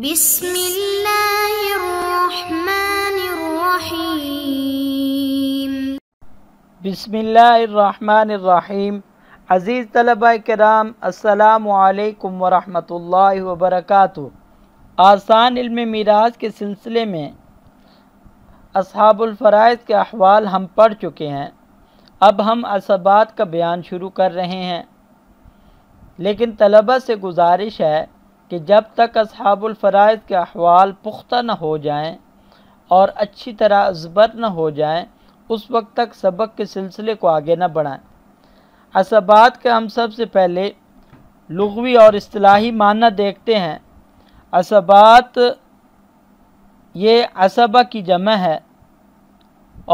بسم الله الرحمن الرحيم بسم الله الرحمन الرحيم अज़ीज़ तलबा कराम असलकम वरहमल वबरक आसान इल्म मीराज के सिलसिले में असहाबुलफ़राइज़ के अहवाल हम पढ़ चुके हैं अब हम असबात का बयान शुरू कर रहे हैं लेकिन तलबा से गुजारिश है कि जब तक असहाबुल फ़राइज़ के अहवाल पुख्ता न हो जाएं और अच्छी तरह असबर न हो जाएं उस वक्त तक सबक के सिलसिले को आगे न बढ़ाएं असबात का हम सबसे पहले लगवी और असलाही मानना देखते हैं असबात ये असबा की जमा है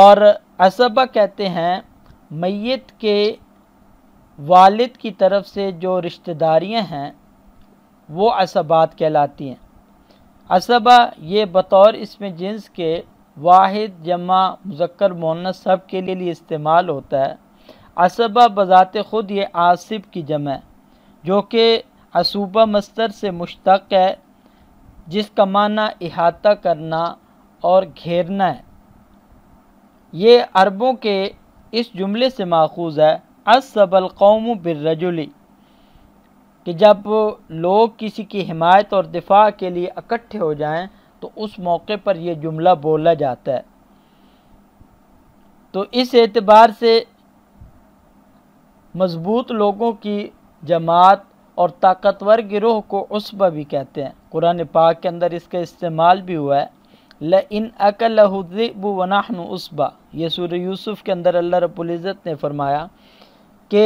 और असबा कहते हैं मैत के वालिद की तरफ से जो रिश्तेदारियां हैं वो असबात कहलाती हैं असबा ये बतौर इसमें जिन्स के वाहिद जमा मुजक्र मोन सब के लिए, लिए इस्तेमाल होता है असबा बज़ात ख़ुद ये आसिब की जमा है जो कि असूबा मस्तर से मुश्तक है जिसका माना अहाता करना और घेरना है ये अरबों के इस जुमले से माखूज है असबल कौम बिरजुली कि जब लोग किसी की हिमायत और दिफा के लिए इकट्ठे हो जाएं तो उस मौके पर यह जुमला बोला जाता है तो इस एतबार से मज़बूत लोगों की जमात और ताकतवर गिरोह को उसबा भी कहते हैं कुरान पाक के अंदर इसका इस्तेमाल भी हुआ है ल इन अकलहदब वनाहन उसबा ये सूर यूसुफ़ के अंदर अल्लाह रबुल्ज़त ने फरमाया कि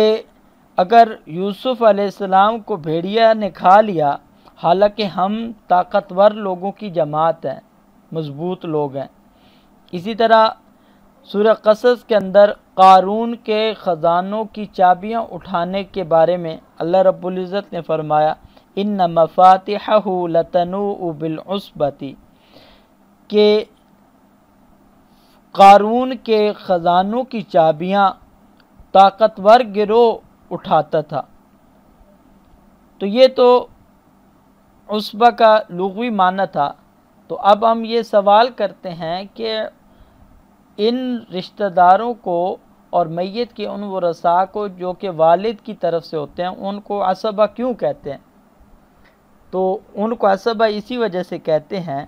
अगर यूसुफ़ अलैहिस्सलाम को भेड़िया ने खा लिया हालांकि हम ताकतवर लोगों की जमात हैं मज़बूत लोग हैं इसी तरह सूर्य कसस के अंदर कारून के ख़जानों की चाबियाँ उठाने के बारे में अल्लाह इज़्ज़त ने फरमाया इन मफात लतनु बिलस्बती के कारून के ख़जानों की चाबियाँ ताकतवर गिरोह उठाता था तो ये तो उसबा का लुगवी माना था तो अब हम ये सवाल करते हैं कि इन रिश्तेदारों को और मैत के उन वसा को जो कि वालिद की तरफ से होते हैं उनको असबा क्यों कहते हैं तो उनको असबा इसी वजह से कहते हैं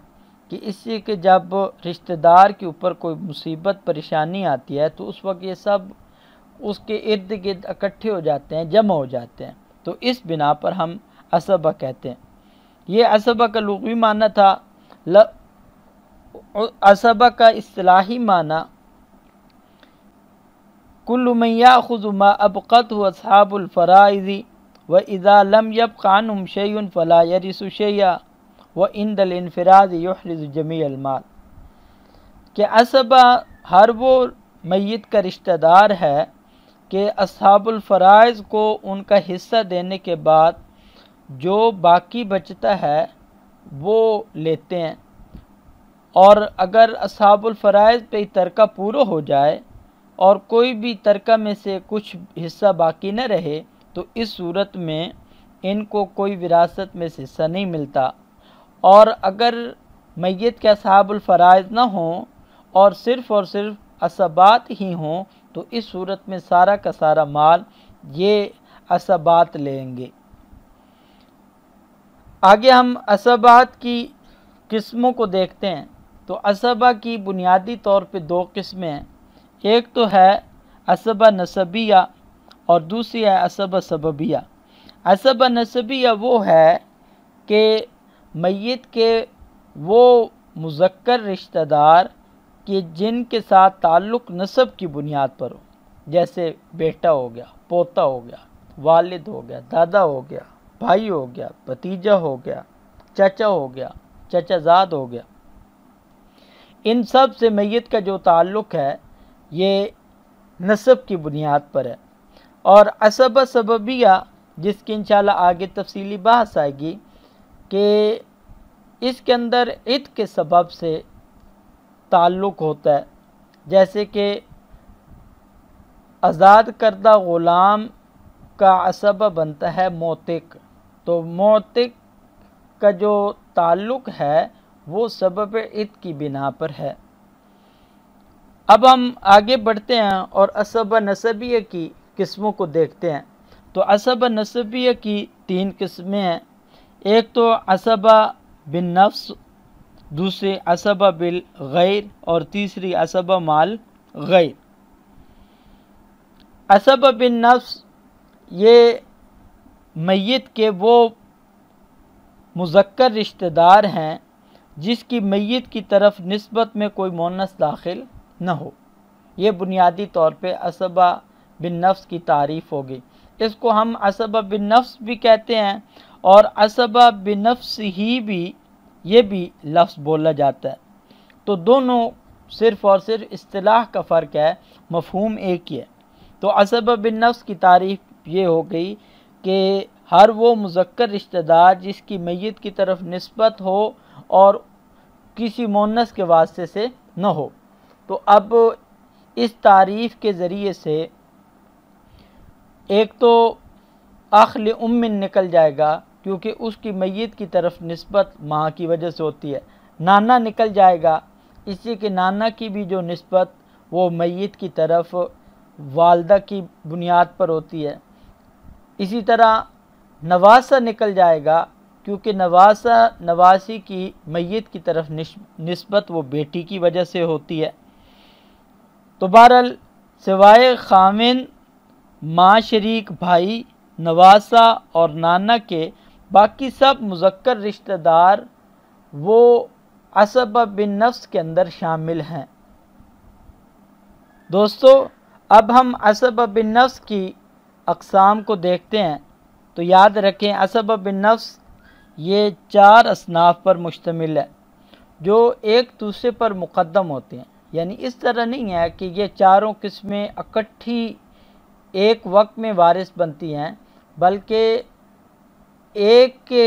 कि इससे कि जब रिश्तेदार के ऊपर कोई मुसीबत परेशानी आती है तो उस वक्त ये सब उसके इर्द गिर्द इकट्ठे हो जाते हैं जमा हो जाते हैं तो इस बिना पर हम असबा कहते हैं ये असबा का लघवी माना था ल असबा का असलाही माना कुल्लमैया खुजुमा अब वसहाबुलफ़राइज़ी व इज़ा लम यब कानुम शैन फ़ला यरिसुशैया व इन इनफराज यहरिज जमी अलमाल असबा हर वो मैत का रिश्तेदार है कि फराइज को उनका हिस्सा देने के बाद जो बाकी बचता है वो लेते हैं और अगर फराइज पे तरका पूरा हो जाए और कोई भी तरका में से कुछ हिस्सा बाकी न रहे तो इस सूरत में इनको कोई विरासत में से हिस्सा नहीं मिलता और अगर मैत के फराइज ना हों और सिर्फ़ और सिर्फ असबात ही हों तो इस सूरत में सारा का सारा माल ये असबात लेंगे आगे हम असबात की किस्मों को देखते हैं तो असबा की बुनियादी तौर पे दो किस्में हैं एक तो है असबा नसबिया और दूसरी है असबा सबबिया असबा नसबिया वो है कि मैत के वो मुजक्कर रिश्तेदार कि जिनके साथ ताल्लुक़ नसब की बुनियाद पर हो जैसे बेटा हो गया पोता हो गया वालिद हो गया दादा हो गया भाई हो गया भतीजा हो गया चचा हो गया चचाजाद हो गया इन सब से मैत का जो ताल्लुक़ है ये नसब की बुनियाद पर है और असब सबबिया जिसकी इन आगे तफसीली बहस आएगी कि इसके अंदर इत के सबब से ताल्लुक़ होता है जैसे कि आज़ाद करदा ग़ुलाम का असब बनता है मोतिक तो मोतिक का जो ताल्लुक़ है वो सबब इत की बिना पर है अब हम आगे बढ़ते हैं और असब नसबिया की किस्मों को देखते हैं तो असब नसबिया की तीन किस्में हैं एक तो असबा बिन नफ्स दूसरे असबा बिल गैर और तीसरी असब माल गैर असब बिन नफ्स ये मैत के वो मुजक्र रिश्तेदार हैं जिसकी मैत की तरफ नस्बत में कोई मोनस दाखिल न हो ये बुनियादी तौर पे असबा बिन नफ्स की तारीफ़ होगी इसको हम असबा बिन नफ्स भी कहते हैं और असबा बिन नफ्स ही भी ये भी लफ्ज़ बोला जाता है तो दोनों सिर्फ़ और सिर्फ अतलाह का फ़र्क है मफहूम एक ही है तो असब बिन नफ्स की तारीफ ये हो गई कि हर वो मुजक्र रिश्तेदार जिसकी मैत की तरफ नस्बत हो और किसी मोनस के वास्ते से न हो तो अब इस तारीफ़ के ज़रिए से एक तो अखल उम्मिन निकल जाएगा क्योंकि उसकी मैत की तरफ नस्बत माँ की वजह से होती है नाना निकल जाएगा इसी के नाना की भी जो नस्बत वो मैत की तरफ वालदा की बुनियाद पर होती है इसी तरह नवासा निकल जाएगा क्योंकि नवासा नवासी की मैत की तरफ नस्बत वो बेटी की वजह से होती है तो बहरल सिवाय खामिन माँ शरीक भाई नवासा और नाना के बाकी सब मुजक्कर रिश्तेदार वो असब बिन नफ्स के अंदर शामिल हैं दोस्तों अब हम असब बिन नफ्स की अकसाम को देखते हैं तो याद रखें असब बिन नफ्स ये चार असनाफ पर मुश्तमिल है जो एक दूसरे पर मुकदम होते हैं यानी इस तरह नहीं है कि ये चारों किस्में इकट्ठी एक वक्त में वारिस बनती हैं बल्कि एक के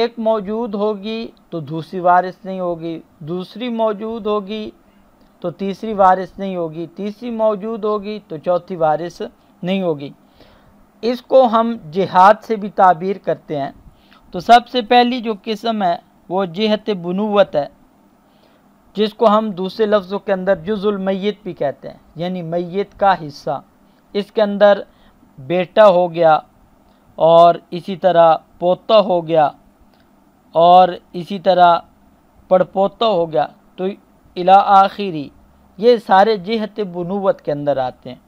एक मौजूद होगी तो दूसरी वारिस नहीं होगी दूसरी मौजूद होगी तो तीसरी वारिस नहीं होगी तीसरी मौजूद होगी तो चौथी वारिस नहीं होगी इसको हम जिहाद से भी ताबीर करते हैं तो सबसे पहली जो किस्म है वो जिहत बनुवत है जिसको हम दूसरे लफ्ज़ों के अंदर जुजुल भी कहते हैं यानी मैत का हिस्सा इसके अंदर बेटा हो गया और इसी तरह पोता हो गया और इसी तरह पड़पोता हो गया तो इला आखिरी ये सारे जहत बनुवत के अंदर आते हैं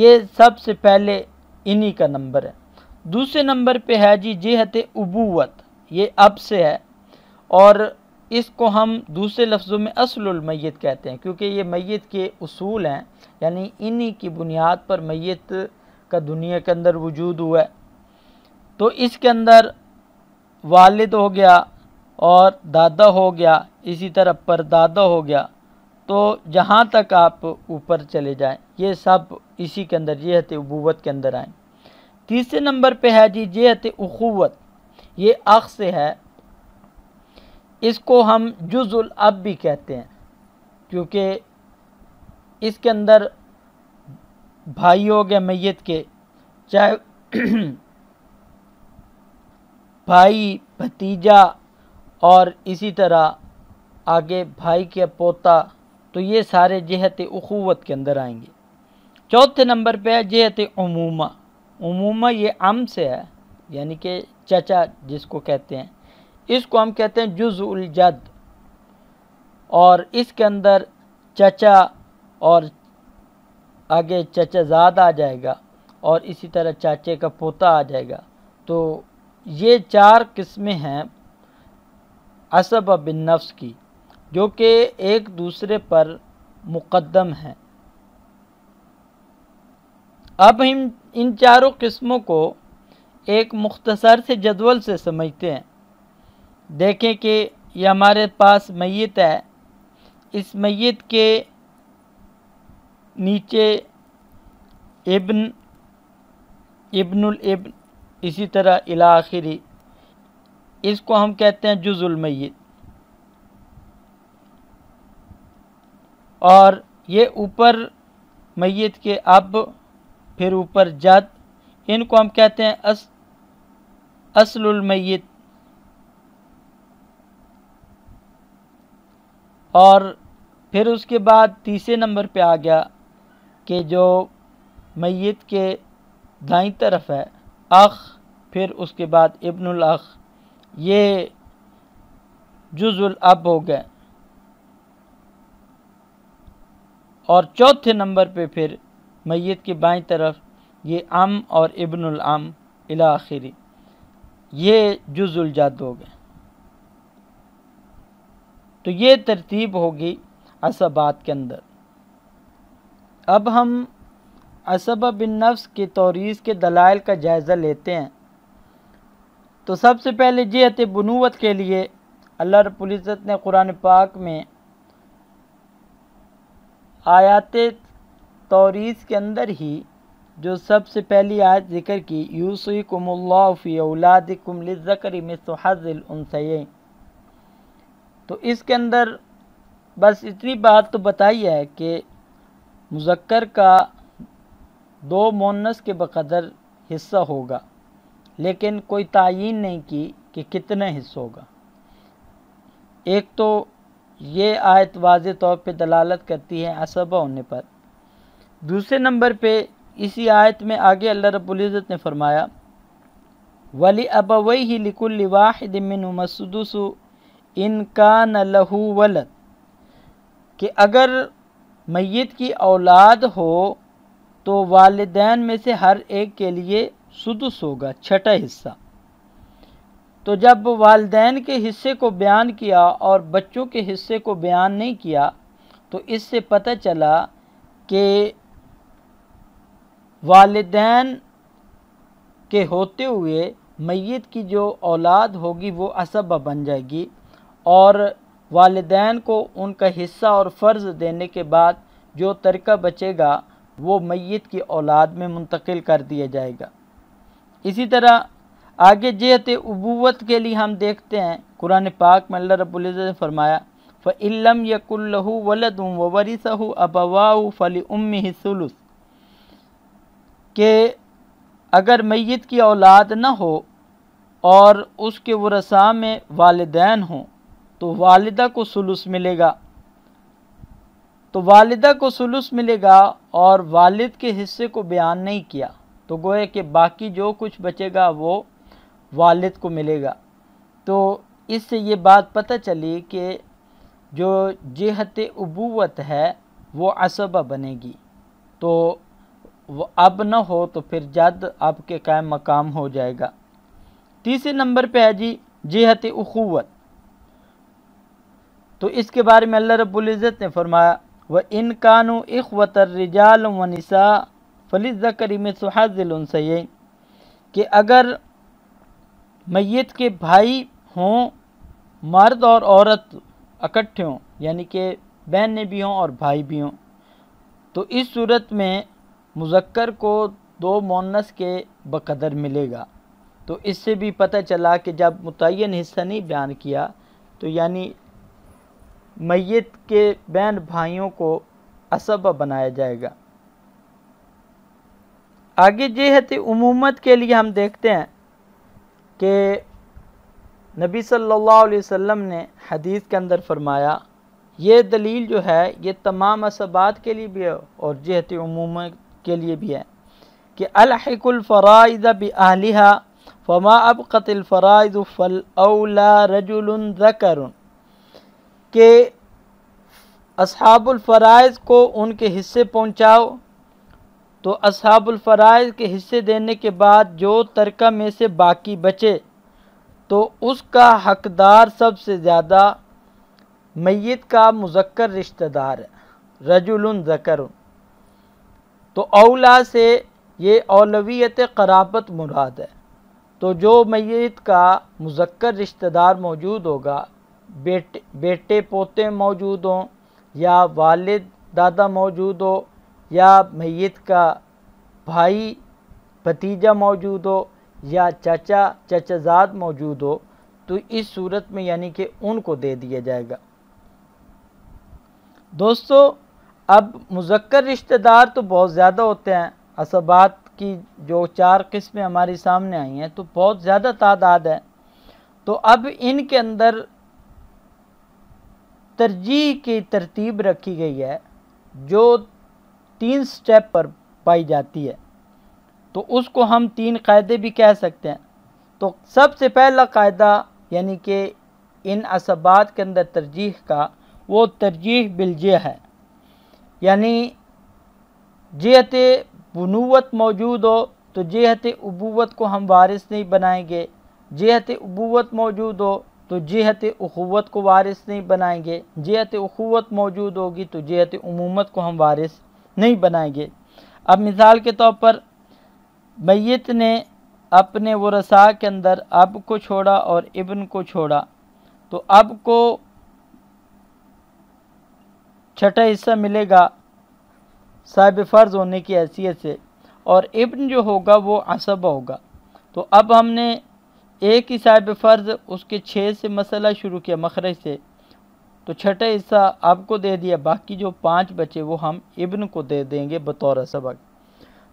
ये सबसे पहले इन्हीं का नंबर है दूसरे नंबर पे है जी जहत अबूवत ये अब से है और इसको हम दूसरे लफ्ज़ों में असलमैत कहते हैं क्योंकि ये मैत के असूल हैं यानी इन्हीं की बुनियाद पर मैत का दुनिया के अंदर वजूद हुआ है तो इसके अंदर वालिद हो गया और दादा हो गया इसी तरह परदादा हो गया तो जहाँ तक आप ऊपर चले जाएं ये सब इसी के अंदर ये हते अबूवत के अंदर आए तीसरे नंबर पे है जी ये हते अखूवत ये अक्स है इसको हम जुजुल अब भी कहते हैं क्योंकि इसके अंदर भाई हो गया मैत के चाहे भाई भतीजा और इसी तरह आगे भाई के पोता तो ये सारे जहत अखूवत के अंदर आएंगे चौथे नंबर पे है जहत अमूमा अमूमा ये अम से है यानी कि चचा जिसको कहते हैं इसको हम कहते हैं जुज उलजद और इसके अंदर चचा और आगे चचाजाद आ जाएगा और इसी तरह चाचे का पोता आ जाएगा तो ये चार किस्में हैं असब बिन नफ्स की जो कि एक दूसरे पर मुकदम हैं अब हम इन चारों किस्मों को एक मुख्तसर से जदवल से समझते हैं देखें कि ये हमारे पास मैत है इस मैत के नीचे इब्न इब्नुल इब्न इसी तरह इला आखिरी इसको हम कहते हैं जुजुलमैत और ये ऊपर मैत के अब फिर ऊपर जद इनको हम कहते हैं अस असलमैत और फिर उसके बाद तीसरे नंबर पे आ गया कि जो मैत के दाई तरफ है अख फिर उसके बाद इब्नुल अख ये जुजुल अब हो गए और चौथे नंबर पे फिर मैत की बाई तरफ ये अम और इब्नुल अम इला आखिरी ये जुजुल जाद हो गए तो ये तरतीब होगी असबात के अंदर अब हम असब बिन नफ्स की तोरीज़ के दलाइल का जायज़ा लेते हैं तो सबसे पहले जेहत बनुवत के लिए अल्लाह रबुल्ज़त ने कुरान पाक में आयात तोरीस के अंदर ही जो सबसे पहली आयत जिक्र की यूसुई कुमल्लाफ़ी औलाद कुमलकर मिसहज़ुनसैन तो इसके अंदर बस इतनी बात तो बताई है कि मुजक्कर का दो मोनस के बकदर हिस्सा होगा लेकिन कोई तयन नहीं की कि कितने हिस्सों होगा एक तो ये आयत वाज तौर पर दलालत करती है असबा होने पर दूसरे नंबर पर इसी आयत में आगे अल्लाह रबुल्ज़त ने फरमाया वली वही ही लिकुल वाहिद मिन मसदसु इनका न लहू वलद कि अगर मैत की औलाद हो तो वालदेन में से हर एक के लिए सुदस होगा छठा हिस्सा तो जब वालदेन के हिस्से को बयान किया और बच्चों के हिस्से को बयान नहीं किया तो इससे पता चला कि वालदेन के होते हुए मैत की जो औलाद होगी वो असबा बन जाएगी और वालदेन को उनका हिस्सा और फ़र्ज़ देने के बाद जो तरका बचेगा वो मैत की औलाद में मुंतकिल कर दिया जाएगा इसी तरह आगे जेहत अबूवत के लिए हम देखते हैं कुरान पाक में अल्लाह रबुल्ज़त ने फरमाया फ़िल्म यकुल्लहू वलद वरिसहू अबवाऊ फ़ली उम्मी हिसलुस के अगर मैत की औलाद न हो और उसके वसा में वालदेन हों तो वालदा को सुलुस मिलेगा तो वालदा को सुलुस मिलेगा और वालिद के हिस्से को बयान नहीं किया तो गोए कि बाकी जो कुछ बचेगा वो वालिद को मिलेगा तो इससे ये बात पता चली कि जो जहत अबूवत है वो असबा बनेगी तो वो अब न हो तो फिर जद आपके कायम मकाम हो जाएगा तीसरे नंबर पे है जी जहत अखूत तो इसके बारे में अल्लाह रबुल्जत ने फरमाया व इन कानू इखवतर रिजाल वनसा फलिस ज़कर मिसहाजिल सही कि अगर मैत के भाई हों मर्द और औरत इकट्ठे हों यानी कि बहन ने भी हों और भाई भी हों तो इस सूरत में मुजक्कर को दो मोनस के बकदर मिलेगा तो इससे भी पता चला कि जब मुतन हिस्सा नहीं बयान किया तो यानी मैत के बहन भाइयों को असब बनाया जाएगा आगे जेहत उमूमत के लिए हम देखते हैं कि नबी सल्लल्लाहु अलैहि वसल्लम ने हदीस के अंदर फरमाया ये दलील जो है ये तमाम असबात के लिए भी है और जहत उमूमत के लिए भी है कि अलहकुलफ़राइज़ बहलिहा फमा अब कतलफ़राइज़ फ़ल अला के असहाबुलफ़राइज़ को उनके हिस्से पहुँचाओ तो असहाबुलफ़राइज़ के हिस्से देने के बाद जो तरका में से बाकी बचे तो उसका हकदार सबसे ज़्यादा मैत का मुजक्र रिश्तेदार रजुल ज़कर तो अवला से ये अलवियत कराबत मुराद है तो जो मैत का मुजक्र रिश्तेदार मौजूद होगा बेटे बेटे पोते मौजूद हों या वालिद दादा मौजूद हो या मैत का भाई भतीजा मौजूद हो या चाचा चचाजाद मौजूद हो तो इस सूरत में यानी कि उनको दे दिया जाएगा दोस्तों अब मुजक्र रिश्तेदार तो बहुत ज़्यादा होते हैं असबात की जो चार किस्में हमारे सामने आई हैं तो बहुत ज़्यादा तादाद है तो अब इनके अंदर तरजीह की तरतीब रखी गई है जो तीन स्टेप पर पाई जाती है तो उसको हम तीन कायदे भी कह सकते हैं तो सबसे पहला कायदा यानी कि इन असबात के अंदर तरजीह का वो तरजीह बिलजे है यानी जेहत बनुवत मौजूद हो तो जेहत अबूवत को हम वारिस नहीं बनाएंगे जेहत अबूत मौजूद हो तो जेहत अख़वत को वारिस नहीं बनाएंगे जेहत अख़वत मौजूद होगी तो जेहत अमूमत को हम वारिस नहीं बनाएंगे अब मिसाल के तौर पर मैत ने अपने वसा के अंदर अब को छोड़ा और इबन को छोड़ा तो अब को छठा हिस्सा मिलेगा साहब फ़र्ज़ होने की हैसियत से और इबन जो होगा वो असब होगा तो अब हमने एक ही साहिब फ़र्ज़ उसके छः से मसला शुरू किया मखरज से तो छठा हिस्सा आपको दे दिया बाकी जो पाँच बचे वो हम इब्न को दे देंगे बतौर सबक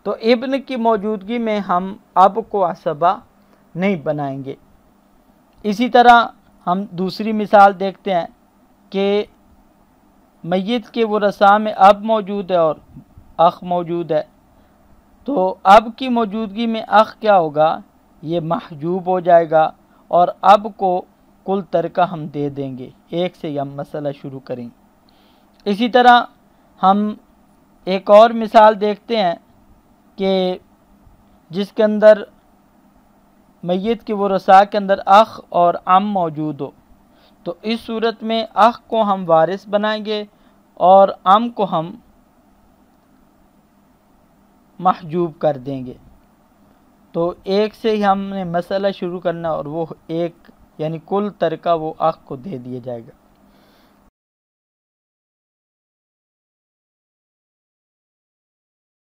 तो इब्न की मौजूदगी में हम अब को असबा नहीं बनाएंगे इसी तरह हम दूसरी मिसाल देखते हैं कि मैत के वो रसा में अब मौजूद है और अख मौजूद है तो अब की मौजूदगी में अख क्या होगा ये महजूब हो जाएगा और अब को कुल तरका हम दे देंगे एक से हम मसला शुरू करें इसी तरह हम एक और मिसाल देखते हैं कि जिसके अंदर मैत के वो रसा के अंदर अख और अम मौजूद हो तो इस सूरत में अख को हम वारिस बनाएंगे और अम को हम महजूब कर देंगे तो एक से ही हमने मसला शुरू करना और वो एक यानी कुल तरका वो आख को दे दिया जाएगा